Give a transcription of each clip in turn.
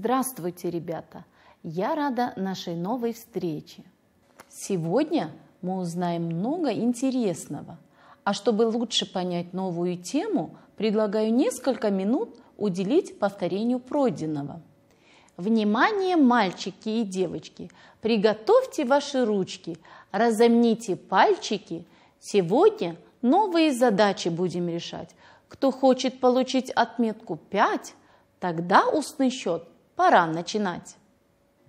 Здравствуйте, ребята! Я рада нашей новой встрече. Сегодня мы узнаем много интересного. А чтобы лучше понять новую тему, предлагаю несколько минут уделить повторению пройденного. Внимание, мальчики и девочки! Приготовьте ваши ручки, разомните пальчики. Сегодня новые задачи будем решать. Кто хочет получить отметку 5, тогда устный счет – пора начинать.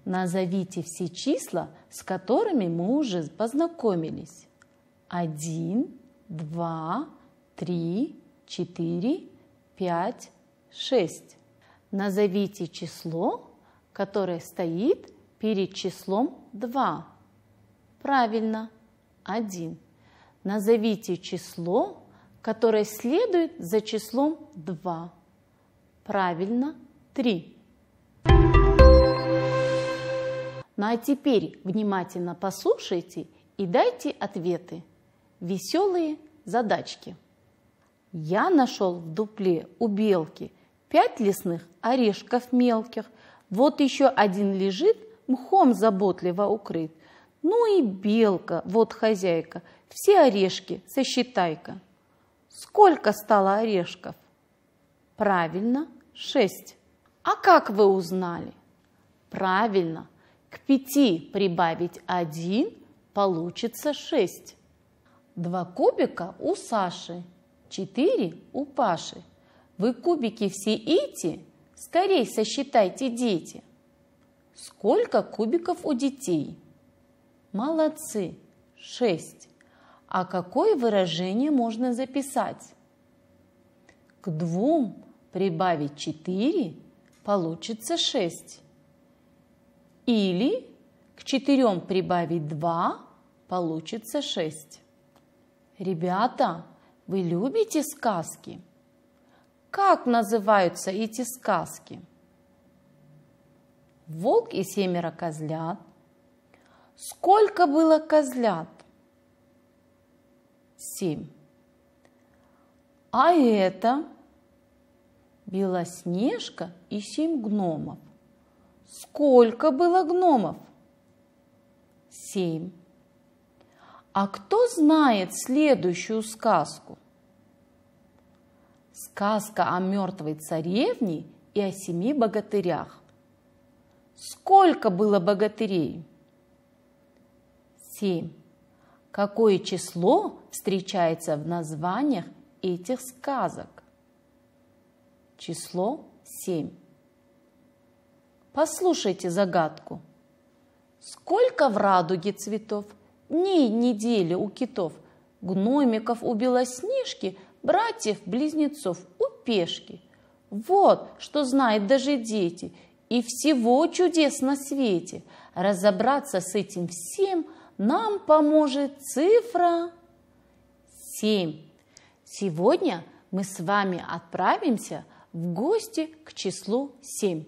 Назовите все числа, с которыми мы уже познакомились. один, два, три, четыре, пять, шесть. Назовите число, которое стоит перед числом 2. Правильно, 1. Назовите число, которое следует за числом 2. Правильно, 3. Ну а теперь внимательно послушайте и дайте ответы. Веселые задачки. Я нашел в дупле у белки пять лесных орешков мелких. Вот еще один лежит, мхом заботливо укрыт. Ну и белка, вот хозяйка, все орешки сосчитай-ка. Сколько стало орешков? Правильно, шесть. А как вы узнали? Правильно, к 5 прибавить 1 получится 6. Два кубика у Саши, 4 у Паши. Вы кубики все эти скорей сосчитайте, дети. Сколько кубиков у детей? Молодцы, 6. А какое выражение можно записать? К двум прибавить 4 получится 6. Или к 4 прибавить 2 получится 6. Ребята, вы любите сказки? Как называются эти сказки? Волк и семеро козлят. Сколько было козлят? Семь. А это Белоснежка и семь гномов. Сколько было гномов? Семь. А кто знает следующую сказку? Сказка о мертвой царевне и о семи богатырях. Сколько было богатырей? Семь. Какое число встречается в названиях этих сказок? Число семь. Послушайте загадку. Сколько в радуге цветов, дней недели у китов, гномиков у белоснежки, братьев-близнецов у пешки. Вот что знают даже дети, и всего чудес на свете. Разобраться с этим всем нам поможет цифра 7. Сегодня мы с вами отправимся в гости к числу 7.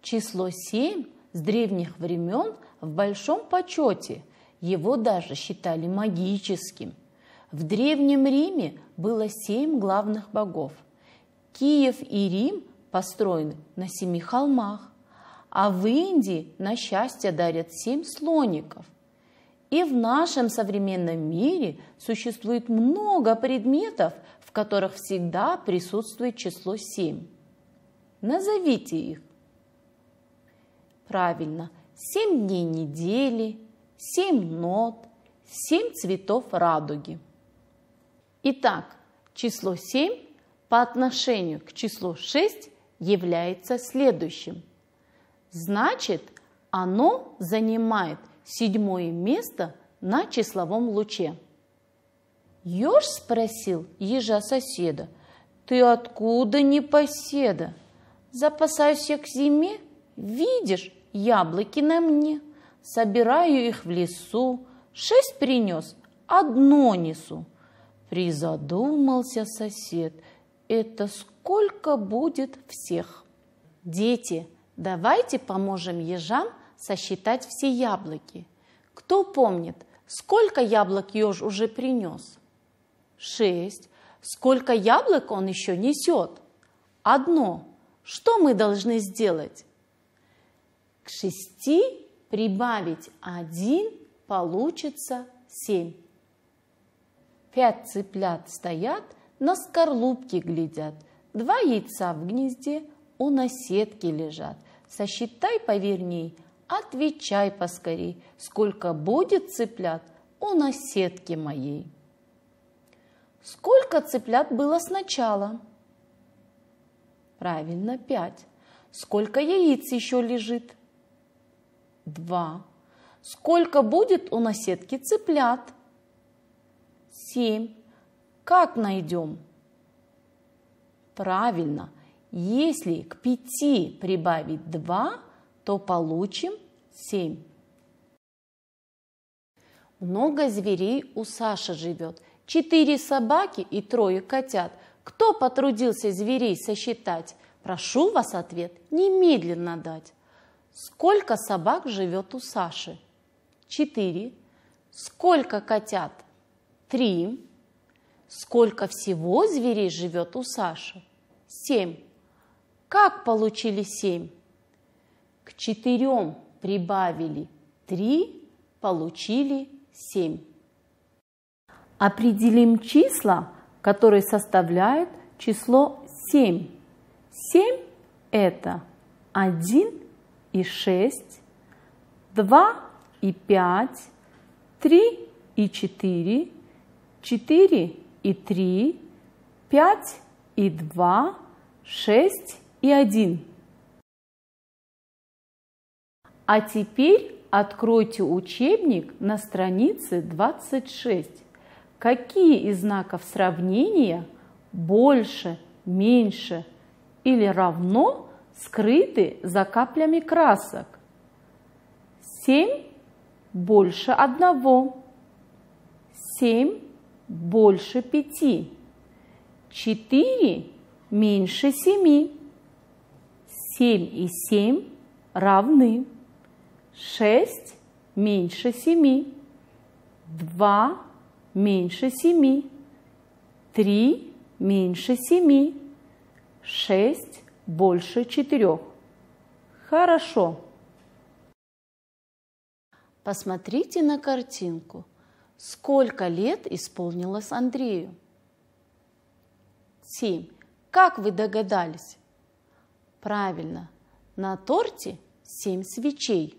Число 7 с древних времен в большом почете, его даже считали магическим. В Древнем Риме было семь главных богов. Киев и Рим построены на семи холмах, а в Индии на счастье дарят семь слоников. И в нашем современном мире существует много предметов, в которых всегда присутствует число семь. Назовите их. Правильно, семь дней недели, семь нот, семь цветов радуги. Итак, число 7 по отношению к числу 6 является следующим. Значит, оно занимает седьмое место на числовом луче. Ёж спросил ежа соседа, «Ты откуда непоседа? Запасаюсь я к зиме, видишь, яблоки на мне. Собираю их в лесу. Шесть принес, одно несу. Призадумался сосед. Это сколько будет всех? Дети, давайте поможем ежам сосчитать все яблоки. Кто помнит, сколько яблок еж уже принес? Шесть. Сколько яблок он еще несет? Одно. Что мы должны сделать? К 6 прибавить 1 получится 7. Пять цыплят стоят, на скорлупке глядят. Два яйца в гнезде у наседки лежат. Сосчитай поверней, отвечай поскорей, сколько будет цыплят у наседки моей. Сколько цыплят было сначала? Правильно, пять. Сколько яиц еще лежит? Два. Сколько будет у наседки цыплят? Семь. Как найдем? Правильно, если к пяти прибавить два, то получим семь. Много зверей у Саши живет. Четыре собаки и трое котят. Кто потрудился зверей сосчитать? Прошу вас ответ немедленно дать. Сколько собак живет у Саши? Четыре. Сколько котят? Три. Сколько всего зверей живет у Саши? Семь. Как получили семь? К четырем прибавили три, получили семь. Определим числа, которые составляют число семь. Семь – это один и 6, 2 и 5, 3 и 4, 4 и 3, 5 и 2, 6 и 1. А теперь откройте учебник на странице 26. Какие из знаков сравнения больше, меньше или равно скрыты за каплями красок. Семь больше одного. Семь больше пяти. Четыре меньше семи. Семь и семь равны. Шесть меньше семи. Два меньше семи. Три меньше семи. Шесть больше четырех. Хорошо. Посмотрите на картинку. Сколько лет исполнилось Андрею? Семь. Как вы догадались? Правильно, на торте семь свечей.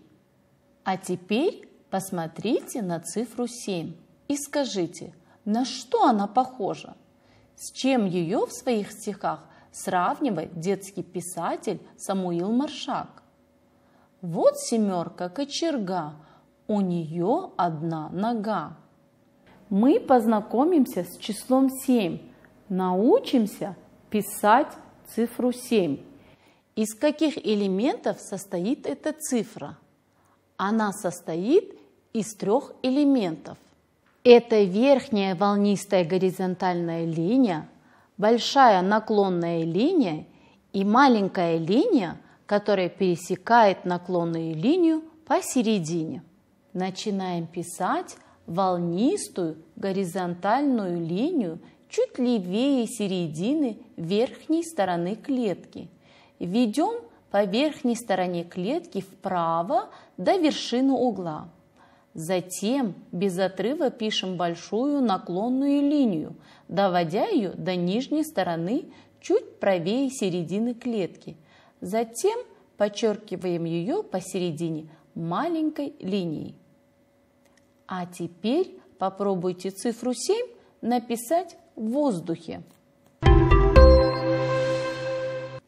А теперь посмотрите на цифру семь и скажите, на что она похожа? С чем ее в своих стихах Сравнивай детский писатель Самуил Маршак. Вот семерка кочерга, у нее одна нога. Мы познакомимся с числом 7, научимся писать цифру 7. Из каких элементов состоит эта цифра? Она состоит из трех элементов. Это верхняя волнистая горизонтальная линия большая наклонная линия и маленькая линия, которая пересекает наклонную линию посередине. Начинаем писать волнистую горизонтальную линию чуть левее середины верхней стороны клетки. Ведем по верхней стороне клетки вправо до вершины угла. Затем без отрыва пишем большую наклонную линию, доводя ее до нижней стороны чуть правее середины клетки. Затем подчеркиваем ее посередине маленькой линией. А теперь попробуйте цифру 7 написать в воздухе.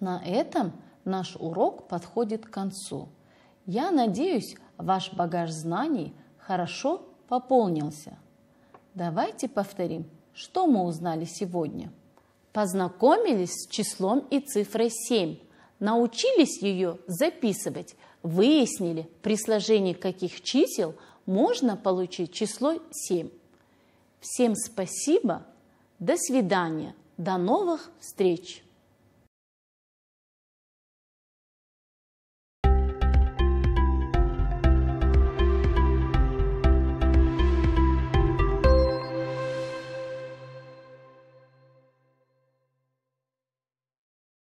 На этом наш урок подходит к концу. Я надеюсь, ваш багаж знаний – хорошо пополнился. Давайте повторим, что мы узнали сегодня. Познакомились с числом и цифрой 7, научились ее записывать, выяснили, при сложении каких чисел можно получить число 7. Всем спасибо, до свидания, до новых встреч!